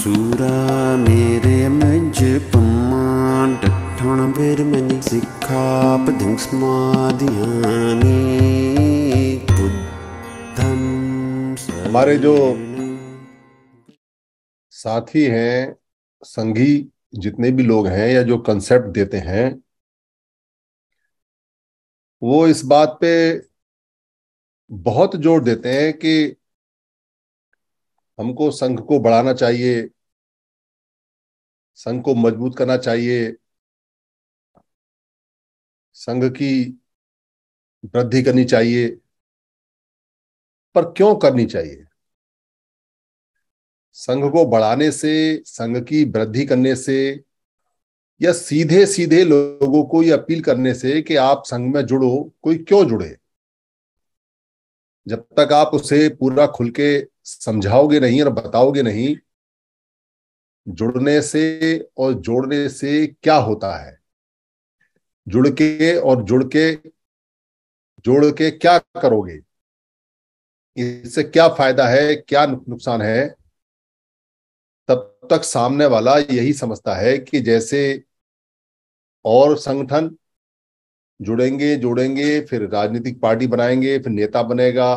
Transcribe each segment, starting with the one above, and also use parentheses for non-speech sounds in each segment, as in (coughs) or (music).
सूरा मेरे मज पमान ਡਠਣ ਬੇਰ ਮਨੀ ਸਿੱਖਾ ਪਦਿੰ ਸਮਾਧਿਆਨੀ ਬੁੱਧੰ हमारे जो साथी हैं संगी जितने भी लोग हैं या जो कंसेप्ट देते हैं वो इस बात पे बहुत जोर देते हैं कि हमको संघ को बढ़ाना चाहिए संघ को मजबूत करना चाहिए संघ की वृद्धि करनी चाहिए पर क्यों करनी चाहिए संघ को बढ़ाने से संघ की वृद्धि करने से या सीधे सीधे लोगों को यह अपील करने से कि आप संघ में जुड़ो कोई क्यों जुड़े जब तक आप उसे पूरा खुल के समझाओगे नहीं और बताओगे नहीं जुड़ने से और जोड़ने से क्या होता है जुड़ के और जुड़ के जोड़ के क्या करोगे इससे क्या फायदा है क्या नुकसान है तब तक सामने वाला यही समझता है कि जैसे और संगठन जुड़ेंगे जोड़ेंगे फिर राजनीतिक पार्टी बनाएंगे फिर नेता बनेगा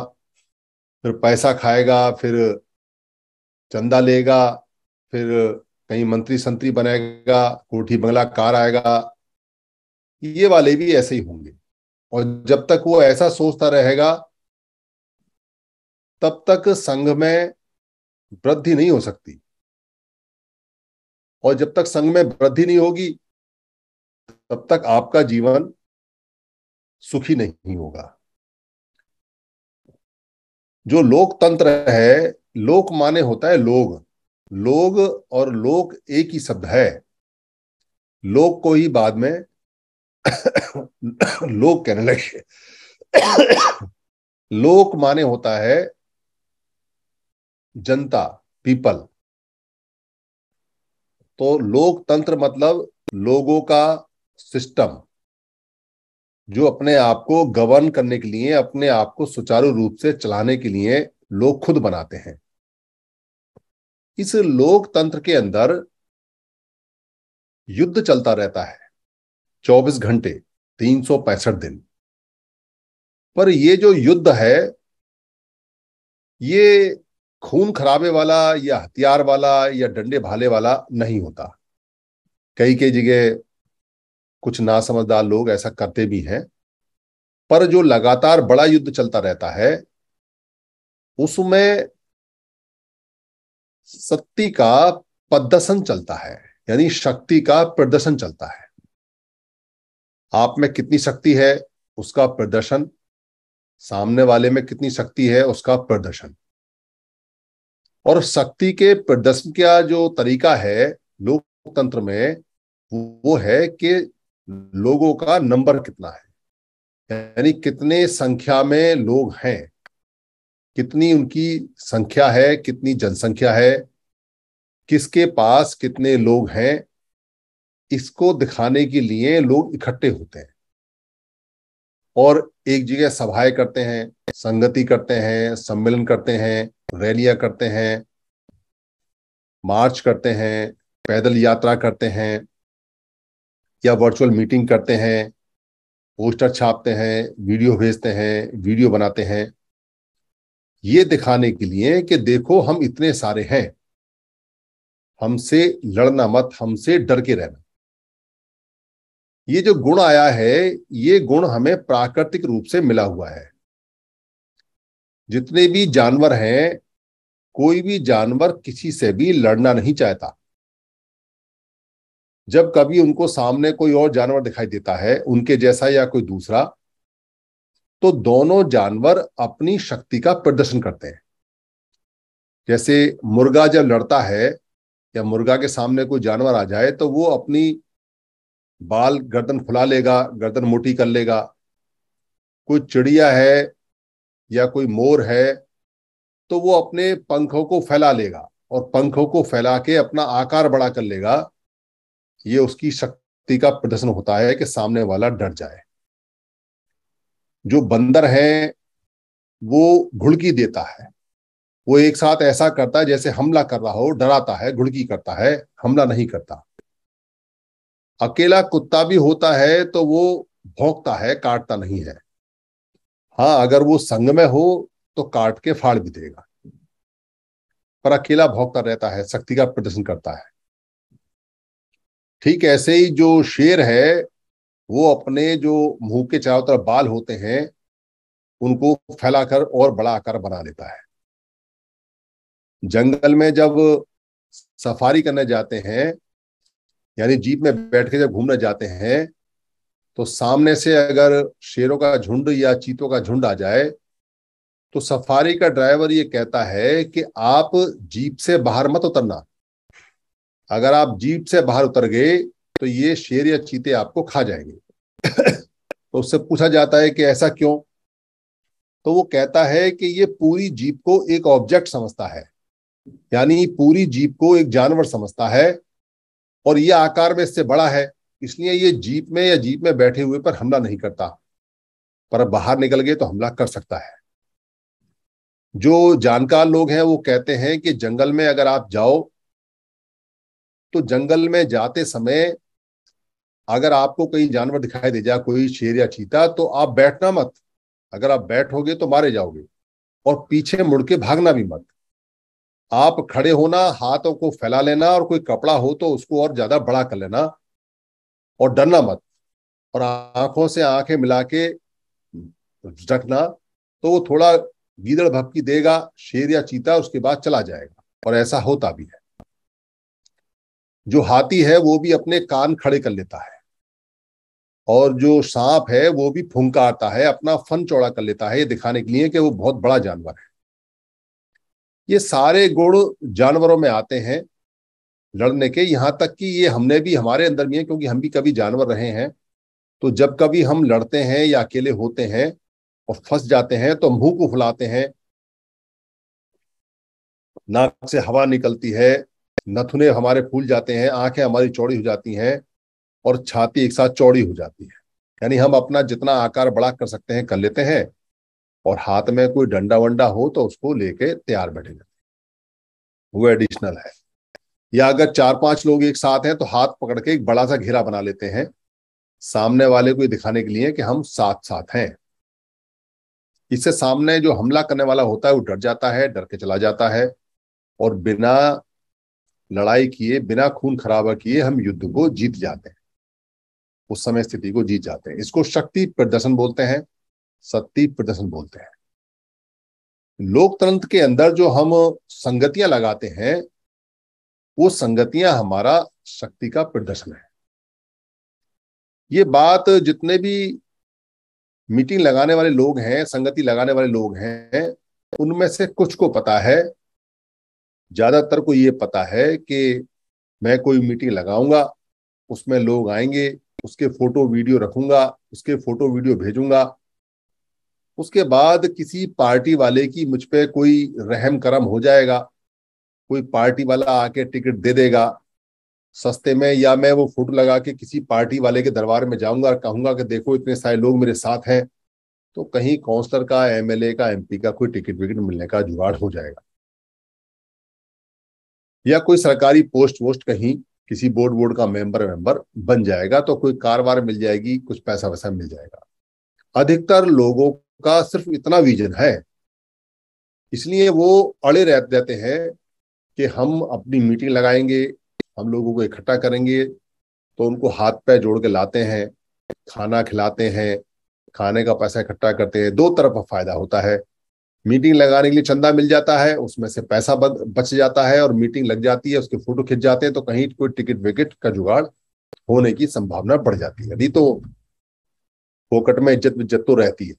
फिर पैसा खाएगा फिर चंदा लेगा फिर कहीं मंत्री संतरी बनेगा कोठी बंगला कार आएगा ये वाले भी ऐसे ही होंगे और जब तक वो ऐसा सोचता रहेगा तब तक संघ में वृद्धि नहीं हो सकती और जब तक संघ में वृद्धि नहीं होगी तब तक आपका जीवन सुखी नहीं होगा जो लोकतंत्र है लोक माने होता है लोग लोग और लोक एक ही शब्द है लोग को ही बाद में (coughs) लोग कहने लगे (coughs) लोक माने होता है जनता पीपल तो लोकतंत्र मतलब लोगों का सिस्टम जो अपने आप को गवर्न करने के लिए अपने आप को सुचारू रूप से चलाने के लिए लोग खुद बनाते हैं इस लोकतंत्र के अंदर युद्ध चलता रहता है 24 घंटे तीन दिन पर ये जो युद्ध है ये खून खराबे वाला या हथियार वाला या डंडे भाले वाला नहीं होता कई कई जगह कुछ ना समझदार लोग ऐसा करते भी हैं पर जो लगातार बड़ा युद्ध चलता रहता है उसमें शक्ति का प्रदर्शन चलता है यानी शक्ति का प्रदर्शन चलता है आप में कितनी शक्ति है उसका प्रदर्शन सामने वाले में कितनी शक्ति है उसका प्रदर्शन और शक्ति के प्रदर्शन का जो तरीका है लोकतंत्र में वो है कि लोगों का नंबर कितना है यानी कितने संख्या में लोग हैं कितनी उनकी संख्या है कितनी जनसंख्या है किसके पास कितने लोग हैं इसको दिखाने के लिए लोग इकट्ठे होते हैं और एक जगह सभाएं करते हैं संगति करते हैं सम्मेलन करते हैं रैलियां करते हैं मार्च करते हैं पैदल यात्रा करते हैं या वर्चुअल मीटिंग करते हैं पोस्टर छापते हैं वीडियो भेजते हैं वीडियो बनाते हैं ये दिखाने के लिए कि देखो हम इतने सारे हैं हमसे लड़ना मत हमसे डर के रहना ये जो गुण आया है ये गुण हमें प्राकृतिक रूप से मिला हुआ है जितने भी जानवर हैं कोई भी जानवर किसी से भी लड़ना नहीं चाहता जब कभी उनको सामने कोई और जानवर दिखाई देता है उनके जैसा या कोई दूसरा तो दोनों जानवर अपनी शक्ति का प्रदर्शन करते हैं जैसे मुर्गा जब लड़ता है या मुर्गा के सामने कोई जानवर आ जाए तो वो अपनी बाल गर्दन फुला लेगा गर्दन मोटी कर लेगा कोई चिड़िया है या कोई मोर है तो वो अपने पंखों को फैला लेगा और पंखों को फैला के अपना आकार बड़ा कर लेगा ये उसकी शक्ति का प्रदर्शन होता है कि सामने वाला डर जाए जो बंदर है वो घुड़की देता है वो एक साथ ऐसा करता है जैसे हमला कर रहा हो डराता है घुड़की करता है हमला नहीं करता अकेला कुत्ता भी होता है तो वो भोंकता है काटता नहीं है हाँ अगर वो संग में हो तो काट के फाड़ भी देगा पर अकेला भोंकता रहता है शक्ति का प्रदर्शन करता है ठीक ऐसे ही जो शेर है वो अपने जो मुंह के चारों तरफ बाल होते हैं उनको फैलाकर और बड़ा आकार बना लेता है जंगल में जब सफारी करने जाते हैं यानी जीप में बैठ के जब घूमने जाते हैं तो सामने से अगर शेरों का झुंड या चीतों का झुंड आ जाए तो सफारी का ड्राइवर ये कहता है कि आप जीप से बाहर मत उतरना अगर आप जीप से बाहर उतर गए तो ये शेर या चीते आपको खा जाएंगे (laughs) तो उससे पूछा जाता है कि ऐसा क्यों तो वो कहता है कि ये पूरी जीप को एक ऑब्जेक्ट समझता है यानी पूरी जीप को एक जानवर समझता है और ये आकार में इससे बड़ा है इसलिए ये जीप में या जीप में बैठे हुए पर हमला नहीं करता पर अब बाहर निकल गए तो हमला कर सकता है जो जानकार लोग हैं वो कहते हैं कि जंगल में अगर आप जाओ तो जंगल में जाते समय अगर आपको कहीं जानवर दिखाई दे जाए कोई शेर या चीता तो आप बैठना मत अगर आप बैठोगे तो मारे जाओगे और पीछे मुड़ के भागना भी मत आप खड़े होना हाथों को फैला लेना और कोई कपड़ा हो तो उसको और ज्यादा बड़ा कर लेना और डरना मत और आंखों से आंखें मिला के रखना तो वो थोड़ा गीदड़ भपकी देगा शेर या चीता उसके बाद चला जाएगा और ऐसा होता भी है जो हाथी है वो भी अपने कान खड़े कर लेता है और जो सांप है वो भी फुंका आता है अपना फन चौड़ा कर लेता है ये दिखाने के लिए कि वो बहुत बड़ा जानवर है ये सारे गुण जानवरों में आते हैं लड़ने के यहां तक कि ये हमने भी हमारे अंदर भी है क्योंकि हम भी कभी जानवर रहे हैं तो जब कभी हम लड़ते हैं या अकेले होते हैं और फंस जाते हैं तो मुंह को फुलाते हैं नाक से हवा निकलती है नथुने हमारे फूल जाते हैं आंखें हमारी चौड़ी हो जाती हैं और छाती एक साथ चौड़ी हो जाती है यानी हम अपना जितना आकार बड़ा कर सकते हैं कर लेते हैं और हाथ में कोई डंडा वंडा हो तो उसको लेके तैयार बैठे जाते वो एडिशनल है या अगर चार पांच लोग एक साथ हैं तो हाथ पकड़ के एक बड़ा सा घेरा बना लेते हैं सामने वाले को दिखाने के लिए कि हम साथ साथ हैं इससे सामने जो हमला करने वाला होता है वो डर जाता है डर के चला जाता है और बिना लड़ाई किए बिना खून खराबा किए हम युद्ध को जीत जाते हैं उस समय स्थिति को जीत जाते हैं इसको शक्ति प्रदर्शन बोलते हैं शक्ति प्रदर्शन बोलते हैं लोकतंत्र के अंदर जो हम संगतियां लगाते हैं वो संगतियां हमारा शक्ति का प्रदर्शन है ये बात जितने भी मीटिंग लगाने वाले लोग हैं संगति लगाने वाले लोग हैं उनमें से कुछ को पता है ज्यादातर को ये पता है कि मैं कोई मीटिंग लगाऊंगा उसमें लोग आएंगे उसके फोटो वीडियो रखूंगा उसके फोटो वीडियो भेजूंगा उसके बाद किसी पार्टी वाले की मुझ पर कोई रहम करम हो जाएगा कोई पार्टी वाला आके टिकट दे देगा सस्ते में या मैं वो फोटो लगा के किसी पार्टी वाले के दरबार में जाऊंगा और कहूंगा कि देखो इतने सारे लोग मेरे साथ हैं तो कहीं काउंसलर का एमएलए का एमपी का कोई टिकट विकट मिलने का जुगाड़ हो जाएगा या कोई सरकारी पोस्ट वोस्ट कहीं किसी बोर्ड बोर्ड का मेंबर मेंबर बन जाएगा तो कोई कारोबार मिल जाएगी कुछ पैसा वैसा मिल जाएगा अधिकतर लोगों का सिर्फ इतना विजन है इसलिए वो अड़े रह जाते हैं कि हम अपनी मीटिंग लगाएंगे हम लोगों को इकट्ठा करेंगे तो उनको हाथ पैर जोड़ के लाते हैं खाना खिलाते हैं खाने का पैसा इकट्ठा करते हैं दो तरफ फायदा होता है मीटिंग लगाने के लिए चंदा मिल जाता है उसमें से पैसा बच जाता है और मीटिंग लग जाती है उसके फोटो खिंच जाते हैं तो कहीं कोई टिकट विकेट का जुगाड़ होने की संभावना बढ़ जाती है नहीं तो फोकट में इज्जत विज्जत तो रहती है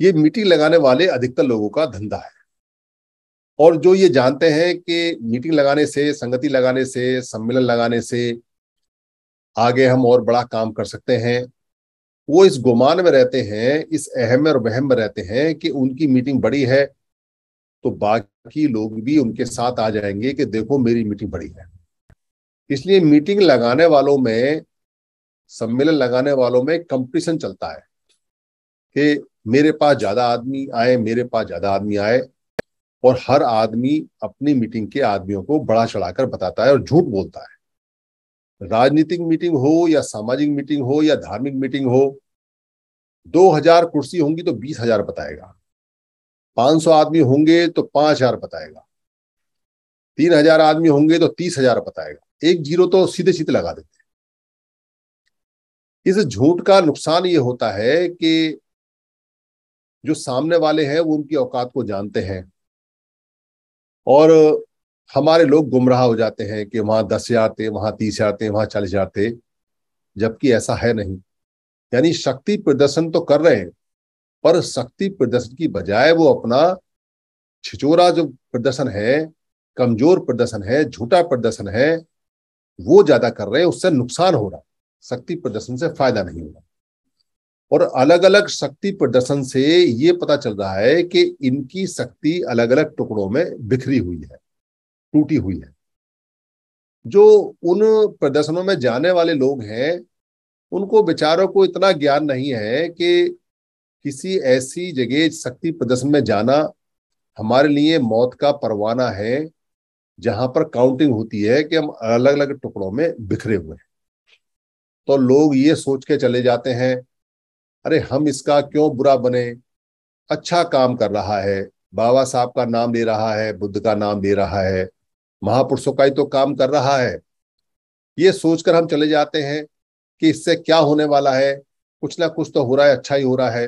ये मीटिंग लगाने वाले अधिकतर लोगों का धंधा है और जो ये जानते हैं कि मीटिंग लगाने से संगति लगाने से सम्मेलन लगाने से आगे हम और बड़ा काम कर सकते हैं वो इस गुमान में रहते हैं इस अहम और वहम में रहते हैं कि उनकी मीटिंग बड़ी है तो बाकी लोग भी उनके साथ आ जाएंगे कि देखो मेरी मीटिंग बड़ी है इसलिए मीटिंग लगाने वालों में सम्मेलन लगाने वालों में कंपटीशन चलता है कि मेरे पास ज्यादा आदमी आए मेरे पास ज्यादा आदमी आए और हर आदमी अपनी मीटिंग के आदमियों को बड़ा चढ़ाकर बताता है और झूठ बोलता है राजनीतिक मीटिंग हो या सामाजिक मीटिंग हो या धार्मिक मीटिंग हो 2000 कुर्सी होंगी तो 20000 बताएगा 500 आदमी होंगे तो 5000 बताएगा 3000 आदमी होंगे तो 30000 बताएगा एक जीरो तो सीधे सीधे लगा देते इस झूठ का नुकसान ये होता है कि जो सामने वाले हैं वो उनकी औकात को जानते हैं और हमारे लोग गुमराह हो जाते हैं कि वहां दस हजार थे वहां तीस हजार थे वहां चालीस हजार थे जबकि ऐसा है नहीं यानी शक्ति प्रदर्शन तो कर रहे हैं पर शक्ति प्रदर्शन की बजाय वो अपना छिचोरा जो प्रदर्शन है कमजोर प्रदर्शन है झूठा प्रदर्शन है वो ज्यादा कर रहे हैं उससे नुकसान हो रहा है शक्ति प्रदर्शन से फायदा नहीं हो रहा और अलग अलग शक्ति प्रदर्शन से ये पता चल रहा है कि इनकी शक्ति अलग अलग टुकड़ों में बिखरी हुई है टूटी हुई है जो उन प्रदर्शनों में जाने वाले लोग हैं उनको बेचारों को इतना ज्ञान नहीं है कि किसी ऐसी जगह शक्ति प्रदर्शन में जाना हमारे लिए मौत का परवाना है जहां पर काउंटिंग होती है कि हम अलग अलग टुकड़ों में बिखरे हुए हैं तो लोग ये सोच के चले जाते हैं अरे हम इसका क्यों बुरा बने अच्छा काम कर रहा है बाबा साहब का नाम ले रहा है बुद्ध का नाम ले रहा है महापुरुषों का ही तो काम कर रहा है ये सोचकर हम चले जाते हैं कि इससे क्या होने वाला है कुछ ना कुछ तो हो रहा है अच्छा ही हो रहा है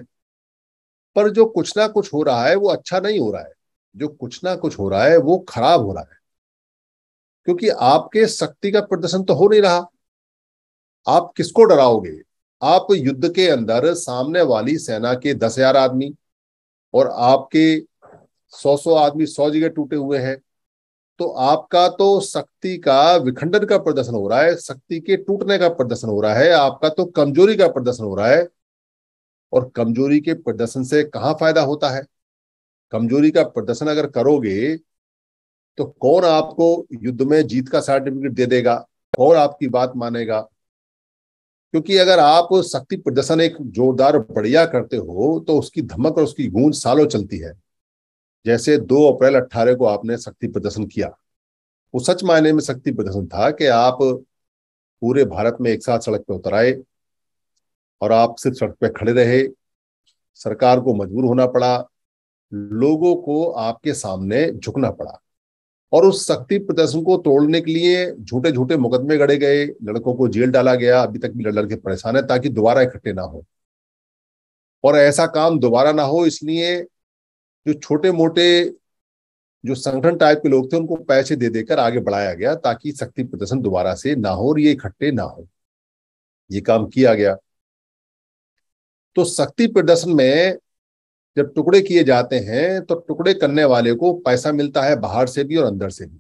पर जो कुछ ना कुछ हो रहा है वो अच्छा नहीं हो रहा है जो कुछ ना कुछ हो रहा है वो खराब हो रहा है क्योंकि आपके शक्ति का प्रदर्शन तो हो नहीं रहा आप किसको डराओगे आप युद्ध के अंदर सामने वाली सेना के दस हजार आदमी और आपके सौ सौ आदमी सौ जगह टूटे हुए हैं तो आपका तो शक्ति का विखंडन का प्रदर्शन हो रहा है शक्ति के टूटने का प्रदर्शन हो रहा है आपका तो कमजोरी का प्रदर्शन हो रहा है और कमजोरी के प्रदर्शन से कहाँ फायदा होता है कमजोरी का प्रदर्शन अगर करोगे तो कौन आपको युद्ध में जीत का सर्टिफिकेट दे देगा कौन आपकी बात मानेगा क्योंकि अगर आप शक्ति प्रदर्शन एक जोरदार बढ़िया करते हो तो उसकी धमक और उसकी गूंज सालों चलती है जैसे 2 अप्रैल 18 को आपने शक्ति प्रदर्शन किया वो सच मायने में शक्ति प्रदर्शन था कि आप पूरे भारत में एक साथ सड़क पर उतर आए और आप सिर्फ सड़क पर खड़े रहे सरकार को मजबूर होना पड़ा लोगों को आपके सामने झुकना पड़ा और उस शक्ति प्रदर्शन को तोड़ने के लिए झूठे झूठे मुकदमे गड़े गए लड़कों को जेल डाला गया अभी तक भी लड़के परेशान है ताकि दोबारा इकट्ठे ना हो और ऐसा काम दोबारा ना हो इसलिए जो छोटे मोटे जो संगठन टाइप के लोग थे उनको पैसे दे देकर आगे बढ़ाया गया ताकि शक्ति प्रदर्शन दोबारा से ना हो और ये इकट्ठे ना हो ये काम किया गया तो शक्ति प्रदर्शन में जब टुकड़े किए जाते हैं तो टुकड़े करने वाले को पैसा मिलता है बाहर से भी और अंदर से भी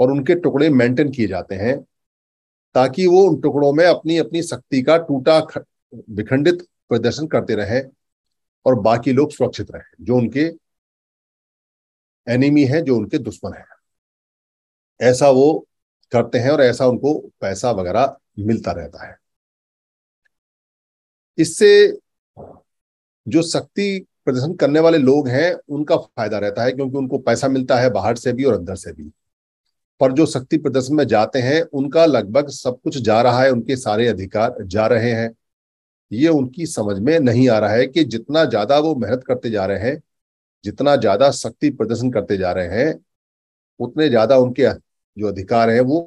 और उनके टुकड़े मेंटेन किए जाते हैं ताकि वो उन टुकड़ों में अपनी अपनी शक्ति का टूटा विखंडित प्रदर्शन करते रहें और बाकी लोग सुरक्षित रहे जो उनके एनिमी है जो उनके दुश्मन है ऐसा वो करते हैं और ऐसा उनको पैसा वगैरह मिलता रहता है इससे जो शक्ति प्रदर्शन करने वाले लोग हैं उनका फायदा रहता है क्योंकि उनको पैसा मिलता है बाहर से भी और अंदर से भी पर जो शक्ति प्रदर्शन में जाते हैं उनका लगभग सब कुछ जा रहा है उनके सारे अधिकार जा रहे हैं ये उनकी समझ में नहीं आ रहा है कि जितना ज्यादा वो मेहनत करते जा रहे हैं जितना ज्यादा शक्ति प्रदर्शन करते जा रहे हैं उतने ज्यादा उनके जो अधिकार हैं वो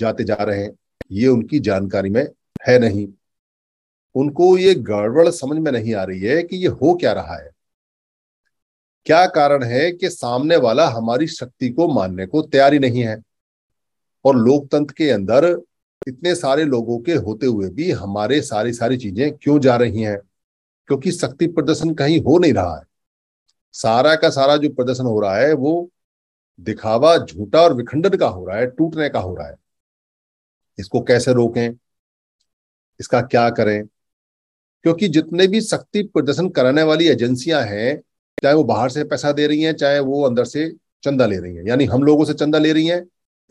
जाते जा रहे हैं ये उनकी जानकारी में है नहीं उनको ये गड़बड़ समझ में नहीं आ रही है कि ये हो क्या रहा है क्या कारण है कि सामने वाला हमारी शक्ति को मानने को तैयारी नहीं है और लोकतंत्र के अंदर इतने सारे लोगों के होते हुए भी हमारे सारी सारी चीजें क्यों जा रही हैं क्योंकि शक्ति प्रदर्शन कहीं हो नहीं रहा है सारा का सारा जो प्रदर्शन हो रहा है वो दिखावा झूठा और विखंडन का हो रहा है टूटने का हो रहा है इसको कैसे रोकें इसका क्या करें क्योंकि जितने भी शक्ति प्रदर्शन कराने वाली एजेंसियां हैं चाहे वो बाहर से पैसा दे रही हैं चाहे वो अंदर से चंदा ले रही हैं यानी हम लोगों से चंदा ले रही हैं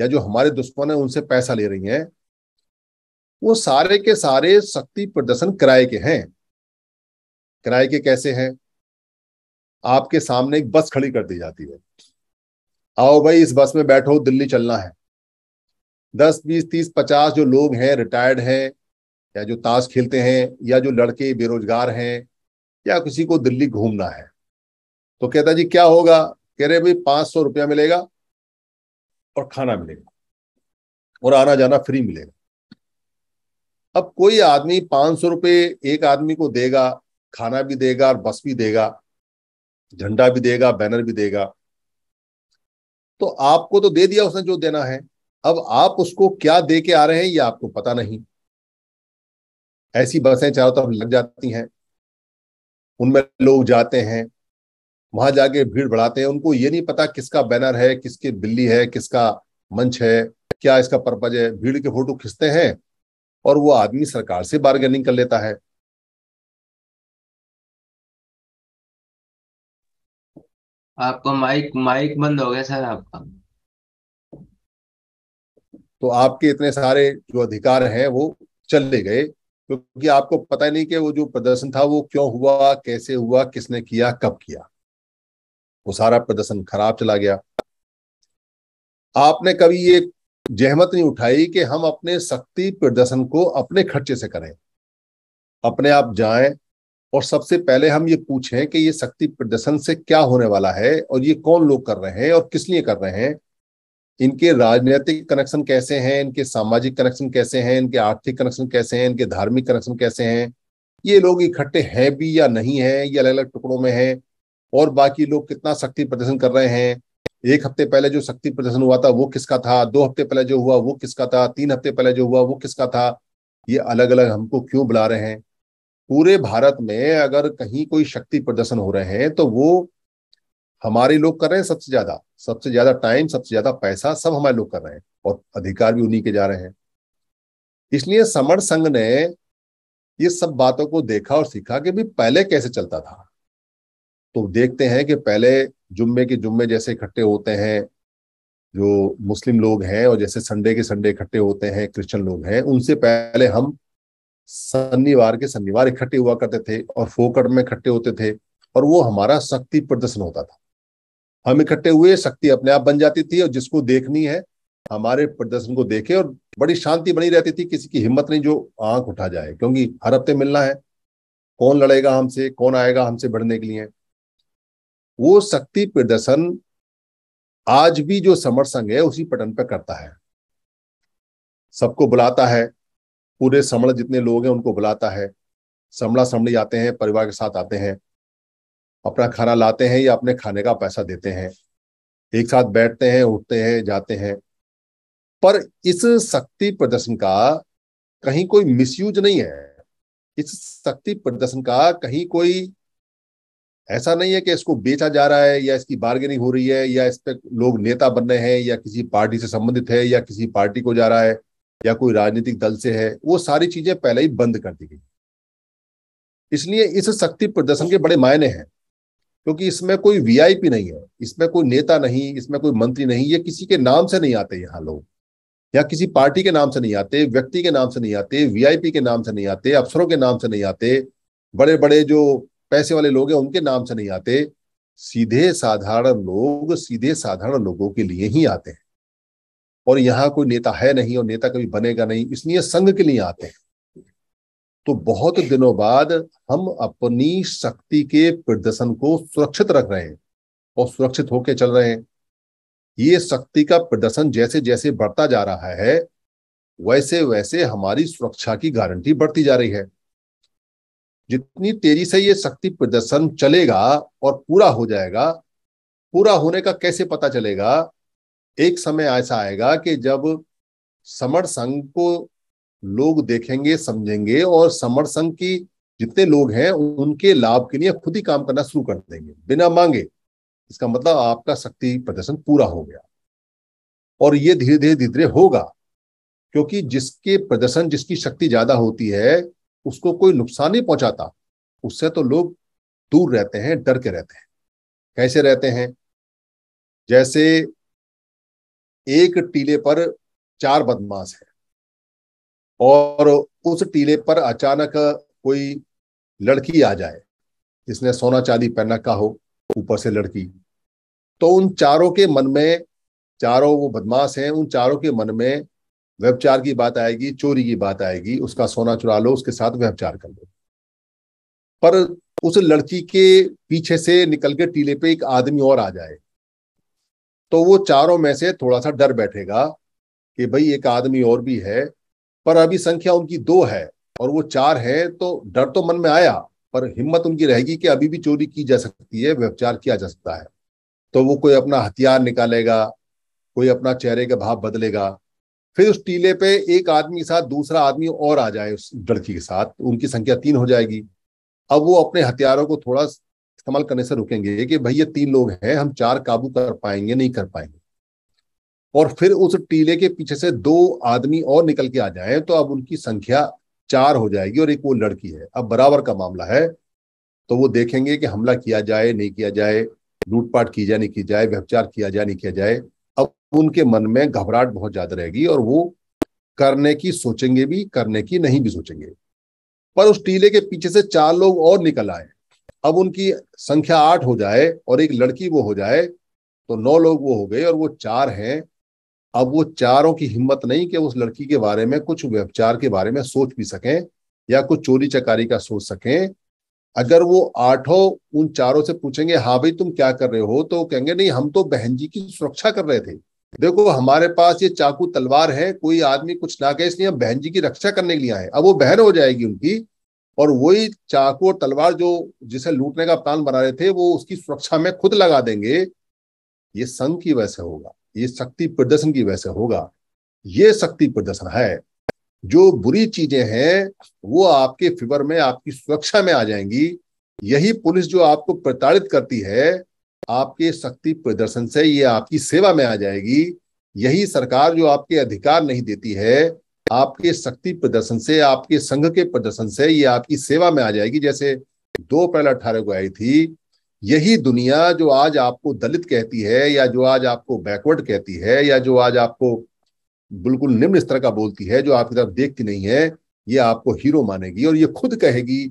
या जो हमारे दुश्मन है उनसे पैसा ले रही हैं वो सारे के सारे शक्ति प्रदर्शन किराए के हैं किराए के कैसे हैं आपके सामने एक बस खड़ी कर दी जाती है आओ भाई इस बस में बैठो दिल्ली चलना है दस बीस तीस पचास जो लोग हैं रिटायर्ड हैं या जो ताश खेलते हैं या जो लड़के बेरोजगार हैं या किसी को दिल्ली घूमना है तो कहता जी क्या होगा कह रहे भाई पांच सौ रुपया मिलेगा और खाना मिलेगा और आना जाना फ्री मिलेगा अब कोई आदमी पांच सौ रुपये एक आदमी को देगा खाना भी देगा और बस भी देगा झंडा भी देगा बैनर भी देगा तो आपको तो दे दिया उसने जो देना है अब आप उसको क्या दे के आ रहे हैं ये आपको पता नहीं ऐसी बसें चारों तरफ लग जाती हैं उनमें लोग जाते हैं वहां जाके भीड़ बढ़ाते हैं उनको ये नहीं पता किसका बैनर है किसकी बिल्ली है किसका मंच है क्या इसका पर्पज है भीड़ के फोटो खींचते हैं और वो आदमी सरकार से बार्गेनिंग कर लेता है आपको माइक माइक बंद हो गया सर आपका तो आपके इतने सारे जो अधिकार हैं वो चले गए क्योंकि आपको पता ही नहीं कि वो जो प्रदर्शन था वो क्यों हुआ कैसे हुआ किसने किया कब किया वो सारा प्रदर्शन खराब चला गया आपने कभी ये जहमत नहीं उठाई कि हम अपने शक्ति प्रदर्शन को अपने खर्चे से करें अपने आप जाएं और सबसे पहले हम ये पूछें कि ये शक्ति प्रदर्शन से क्या होने वाला है और ये कौन लोग कर रहे हैं और किस लिए कर रहे हैं इनके राजनीतिक कनेक्शन कैसे हैं इनके सामाजिक कनेक्शन कैसे हैं इनके आर्थिक कनेक्शन कैसे हैं इनके धार्मिक कनेक्शन कैसे हैं ये लोग इकट्ठे हैं भी या नहीं है ये अलग अलग टुकड़ों में हैं और बाकी लोग कितना शक्ति प्रदर्शन कर रहे हैं एक हफ्ते पहले जो शक्ति प्रदर्शन हुआ था वो किसका था दो हफ्ते पहले जो हुआ वो किसका था तीन हफ्ते पहले जो हुआ वो किसका था ये अलग अलग हमको क्यों बुला रहे हैं पूरे भारत में अगर कहीं कोई शक्ति प्रदर्शन हो रहे हैं तो वो हमारे लोग कर रहे हैं सबसे ज्यादा सबसे ज्यादा टाइम सबसे ज्यादा पैसा सब हमारे लोग कर रहे हैं और अधिकार भी उन्हीं के जा रहे हैं इसलिए समर संघ ने ये सब बातों को देखा और सीखा कि भी पहले कैसे चलता था तो देखते हैं कि पहले जुम्मे के जुम्मे जैसे इकट्ठे होते हैं जो मुस्लिम लोग हैं और जैसे संडे के संडे इकट्ठे होते हैं क्रिश्चियन लोग हैं उनसे पहले हम शनिवार के शनिवार इकट्ठे हुआ करते थे और फोकट में इकट्ठे होते थे और वो हमारा शक्ति प्रदर्शन होता था हम इकट्ठे हुए शक्ति अपने आप बन जाती थी और जिसको देखनी है हमारे प्रदर्शन को देखे और बड़ी शांति बनी रहती थी किसी की हिम्मत नहीं जो आंख उठा जाए क्योंकि हर हफ्ते मिलना है कौन लड़ेगा हमसे कौन आएगा हमसे बढ़ने के लिए वो शक्ति प्रदर्शन आज भी जो समर संघ है उसी पटन पर करता है सबको बुलाता है पूरे समण जितने लोग हैं उनको बुलाता है समड़ा समड़ी आते हैं परिवार के साथ आते हैं अपना खाना लाते हैं या अपने खाने का पैसा देते हैं एक साथ बैठते हैं उठते हैं जाते हैं पर इस शक्ति प्रदर्शन का कहीं कोई मिसयूज नहीं है इस शक्ति प्रदर्शन का कहीं कोई ऐसा नहीं है कि इसको बेचा जा रहा है या इसकी बार्गेनिंग हो रही है या इस पर लोग नेता बन रहे हैं या किसी पार्टी से संबंधित है या किसी पार्टी को जा रहा है या कोई राजनीतिक दल से है वो सारी चीजें पहले ही बंद कर दी गई इसलिए इस शक्ति प्रदर्शन के बड़े मायने हैं क्योंकि इसमें कोई वीआईपी नहीं है इसमें कोई नेता नहीं इसमें कोई मंत्री नहीं ये किसी के नाम से नहीं आते यहाँ लोग या किसी पार्टी के नाम से नहीं आते व्यक्ति के नाम से नहीं आते वीआईपी के नाम से नहीं आते अफसरों के नाम से नहीं आते बड़े बड़े जो पैसे वाले लोग हैं उनके नाम से नहीं आते सीधे साधारण लोग सीधे साधारण लोगों के लिए ही आते हैं और यहां कोई नेता है नहीं और नेता कभी बनेगा नहीं इसलिए संघ के लिए आते हैं तो बहुत दिनों बाद हम अपनी शक्ति के प्रदर्शन को सुरक्षित रख रहे हैं और सुरक्षित होकर चल रहे हैं ये शक्ति का प्रदर्शन जैसे जैसे बढ़ता जा रहा है वैसे वैसे हमारी सुरक्षा की गारंटी बढ़ती जा रही है जितनी तेजी से ये शक्ति प्रदर्शन चलेगा और पूरा हो जाएगा पूरा होने का कैसे पता चलेगा एक समय ऐसा आएगा कि जब समर संघ को लोग देखेंगे समझेंगे और समर संघ की जितने लोग हैं उनके लाभ के लिए खुद ही काम करना शुरू कर देंगे बिना मांगे इसका मतलब आपका शक्ति प्रदर्शन पूरा हो गया और ये धीरे धीरे धीरे धीरे होगा क्योंकि जिसके प्रदर्शन जिसकी शक्ति ज्यादा होती है उसको कोई नुकसान नहीं पहुंचाता उससे तो लोग दूर रहते हैं डर के रहते हैं कैसे रहते हैं जैसे एक टीले पर चार बदमाश है और उस टीले पर अचानक कोई लड़की आ जाए जिसने सोना चांदी पहना का हो ऊपर से लड़की तो उन चारों के मन में चारों वो बदमाश हैं उन चारों के मन में व्यवचार की बात आएगी चोरी की बात आएगी उसका सोना चुरा लो उसके साथ व्यवचार कर लो पर उस लड़की के पीछे से निकल के टीले पे एक आदमी और आ जाए तो वो चारों में से थोड़ा सा डर बैठेगा कि भाई एक आदमी और भी है पर अभी संख्या उनकी दो है और वो चार है तो डर तो मन में आया पर हिम्मत उनकी रहेगी कि अभी भी चोरी की जा सकती है व्यवचार किया जा सकता है तो वो कोई अपना हथियार निकालेगा कोई अपना चेहरे का भाव बदलेगा फिर उस टीले पे एक आदमी के साथ दूसरा आदमी और आ जाए उस लड़की के साथ तो उनकी संख्या तीन हो जाएगी अब वो अपने हथियारों को थोड़ा इस्तेमाल करने से रुकेंगे कि भाई ये तीन लोग हैं हम चार काबू कर पाएंगे नहीं कर पाएंगे और फिर उस टीले के पीछे से दो आदमी और निकल के आ जाए तो अब उनकी संख्या चार हो जाएगी और एक वो लड़की है अब बराबर का मामला है तो वो देखेंगे कि हमला किया जाए नहीं किया जाए लूटपाट की जाए नहीं की जाए व्यवचार किया जाए नहीं किया जाए उनके मन में घबराहट बहुत ज्यादा रहेगी और वो करने की सोचेंगे भी करने की नहीं भी सोचेंगे पर उस टीले के पीछे से चार लोग और निकल आए अब उनकी संख्या आठ हो जाए और एक लड़की वो हो जाए तो नौ लोग वो हो गए और वो चार हैं अब वो चारों की हिम्मत नहीं कि उस लड़की के बारे में कुछ व्यवचार के बारे में सोच भी सकें या कुछ चोरी चकारी का सोच सकें अगर वो आठों उन चारों से पूछेंगे हाँ भाई तुम क्या कर रहे हो तो कहेंगे नहीं हम तो बहन जी की सुरक्षा कर रहे थे देखो हमारे पास ये चाकू तलवार है कोई आदमी कुछ ना कहे इसलिए हम बहन जी की रक्षा करने के लिए आए अब वो बहन हो जाएगी उनकी और वही चाकू और तलवार जो जिसे लूटने का प्लान बना रहे थे वो उसकी सुरक्षा में खुद लगा देंगे ये संघ की वजह से होगा ये शक्ति प्रदर्शन की वजह से होगा ये शक्ति प्रदर्शन है जो बुरी चीजें हैं वो आपके फिवर में आपकी सुरक्षा में आ जाएंगी यही पुलिस जो आपको प्रताड़ित करती है आपके शक्ति प्रदर्शन से ये आपकी सेवा में आ जाएगी यही सरकार जो आपके अधिकार नहीं देती है आपके शक्ति प्रदर्शन से आपके संघ के प्रदर्शन से ये आपकी सेवा में आ जाएगी जैसे दो अप्रैल अठारह को आई थी यही दुनिया जो आज आपको दलित कहती है या जो आज आपको बैकवर्ड कहती है या जो आज आपको बिल्कुल निम्न स्तर का बोलती है जो आपकी तरफ देखती नहीं है ये आपको हीरो मानेगी और ये खुद कहेगी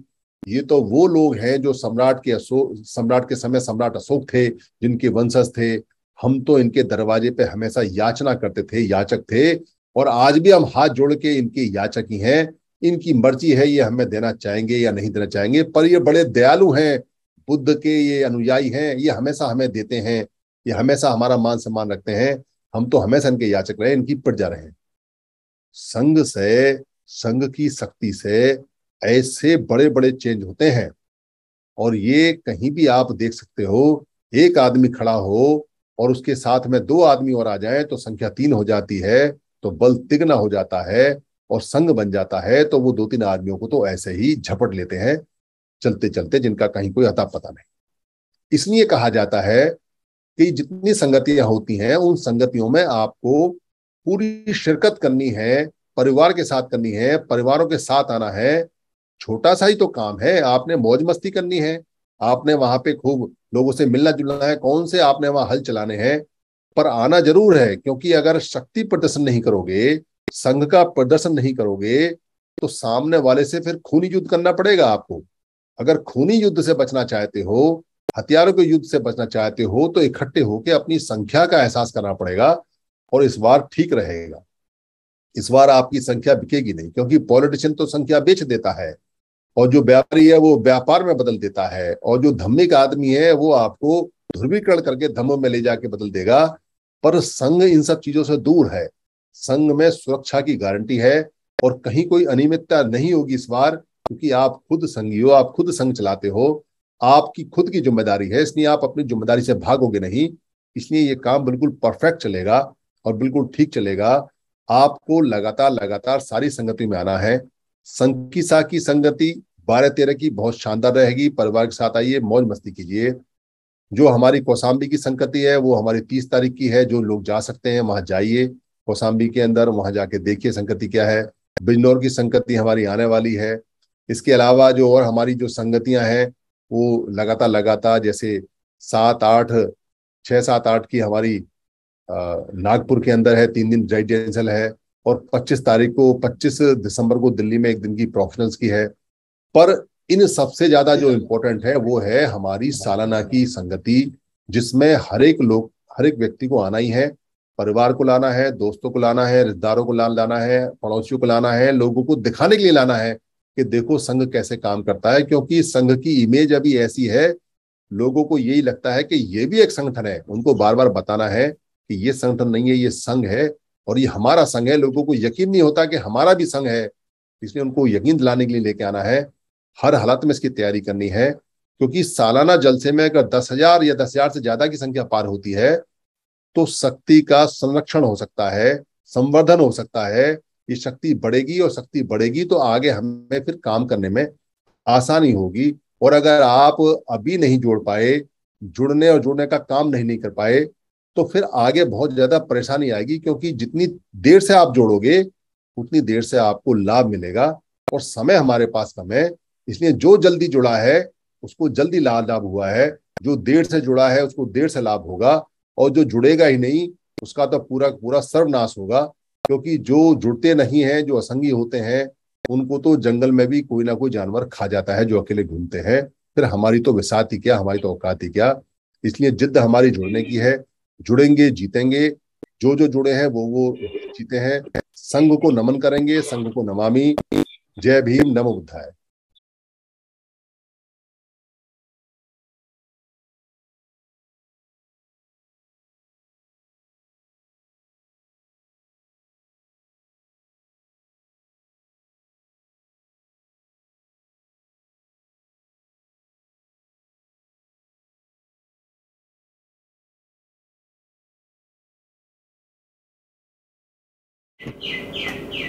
ये तो वो लोग हैं जो सम्राट के अशोक सम्राट के समय सम्राट अशोक थे जिनके वंशज थे हम तो इनके दरवाजे पे हमेशा याचना करते थे याचक थे और आज भी हम हाथ जोड़ के इनके याचक ही हैं इनकी मर्जी है ये हमें देना चाहेंगे या नहीं देना चाहेंगे पर ये बड़े दयालु हैं बुद्ध के ये अनुयायी हैं ये हमेशा हमें देते हैं ये हमेशा हमारा मान सम्मान रखते हैं हम तो हमेशा इनके याचक रहे इनकी पट जा रहे हैं संघ से संघ की शक्ति से ऐसे बड़े बड़े चेंज होते हैं और ये कहीं भी आप देख सकते हो एक आदमी खड़ा हो और उसके साथ में दो आदमी और आ जाए तो संख्या तीन हो जाती है तो बल तिगना हो जाता है और संग बन जाता है तो वो दो तीन आदमियों को तो ऐसे ही झपट लेते हैं चलते चलते जिनका कहीं कोई अता पता नहीं इसलिए कहा जाता है कि जितनी संगतियां होती हैं उन संगतियों में आपको पूरी शिरकत करनी है परिवार के साथ करनी है परिवारों के साथ आना है छोटा सा ही तो काम है आपने मौज मस्ती करनी है आपने वहां पे खूब लोगों से मिलना जुलना है कौन से आपने वहां हल चलाने हैं पर आना जरूर है क्योंकि अगर शक्ति प्रदर्शन नहीं करोगे संघ का प्रदर्शन नहीं करोगे तो सामने वाले से फिर खूनी युद्ध करना पड़ेगा आपको अगर खूनी युद्ध से बचना चाहते हो हथियारों के युद्ध से बचना चाहते हो तो इकट्ठे होकर अपनी संख्या का एहसास करना पड़ेगा और इस बार ठीक रहेगा इस बार आपकी संख्या बिकेगी नहीं क्योंकि पॉलिटिशियन तो संख्या बेच देता है और जो व्यापारी है वो व्यापार में बदल देता है और जो धम्मिक आदमी है वो आपको ध्रुवीकरण करके धम्म में ले जाके बदल देगा पर संघ इन सब चीजों से दूर है संघ में सुरक्षा की गारंटी है और कहीं कोई अनियमितता नहीं होगी इस बार क्योंकि आप खुद संघी हो आप खुद संघ चलाते हो आपकी खुद की जिम्मेदारी है इसलिए आप अपनी जिम्मेदारी से भागोगे नहीं इसलिए ये काम बिल्कुल परफेक्ट चलेगा और बिल्कुल ठीक चलेगा आपको लगातार लगातार सारी संगति में आना है संकिसा की संगति बारह तेरह की बहुत शानदार रहेगी परिवार के साथ आइए मौज मस्ती कीजिए जो हमारी कौसाम्बी की संकति है वो हमारी तीस तारीख की है जो लोग जा सकते हैं वहां जाइए कौसाम्बी के अंदर वहां जाके देखिए संकति क्या है बिजनौर की संकति हमारी आने वाली है इसके अलावा जो और हमारी जो संगतियां हैं वो लगातार लगातार जैसे सात आठ छः सात आठ की हमारी नागपुर के अंदर है तीन दिन जयसल है और 25 तारीख को 25 दिसंबर को दिल्ली में एक दिन की प्रोफेशनल्स की है पर इन सबसे ज्यादा जो इम्पोर्टेंट है वो है हमारी सालाना की संगति जिसमें हर एक लोग हर एक व्यक्ति को आना ही है परिवार को लाना है दोस्तों को लाना है रिश्तेदारों को ला लाना है पड़ोसियों को लाना है लोगों को दिखाने के लिए लाना है कि देखो संघ कैसे काम करता है क्योंकि संघ की इमेज अभी ऐसी है लोगों को यही लगता है कि ये भी एक संगठन है उनको बार बार बताना है कि ये संगठन नहीं है ये संघ है और ये हमारा संघ है लोगों को यकीन नहीं होता कि हमारा भी संघ है इसलिए उनको यकीन दिलाने के लिए लेके आना है हर हालत में इसकी तैयारी करनी है क्योंकि सालाना जलसे में अगर दस हजार या दस हजार से ज्यादा की संख्या पार होती है तो शक्ति का संरक्षण हो सकता है संवर्धन हो सकता है ये शक्ति बढ़ेगी और शक्ति बढ़ेगी तो आगे हमें फिर काम करने में आसानी होगी और अगर आप अभी नहीं जोड़ पाए जुड़ने और जुड़ने का काम नहीं नहीं कर पाए तो फिर आगे बहुत ज्यादा परेशानी आएगी क्योंकि जितनी देर से आप जोड़ोगे उतनी देर से आपको लाभ मिलेगा और समय हमारे पास कम है इसलिए जो जल्दी जुड़ा है उसको जल्दी लाभ हुआ है जो देर से जुड़ा है उसको देर से लाभ होगा और जो जुड़ेगा ही नहीं उसका तो पूरा पूरा सर्वनाश होगा क्योंकि जो जुड़ते नहीं हैं जो असंगी होते हैं उनको तो जंगल में भी कोई ना कोई जानवर खा जाता है जो अकेले घूमते हैं फिर हमारी तो विसात ही क्या हमारी तो औकात ही क्या इसलिए जिद्द हमारी जुड़ने की है जुड़ेंगे जीतेंगे जो जो जुड़े हैं वो वो जीते हैं संघ को नमन करेंगे संघ को नमामी जय भीम नम बुद्धाय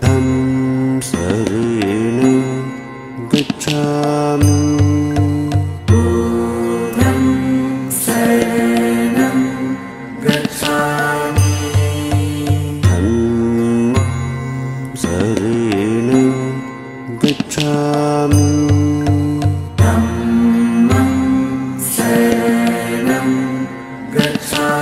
सरेण गृच्छामि गच्छामि सरेण गृच्छामि शे गच्छामि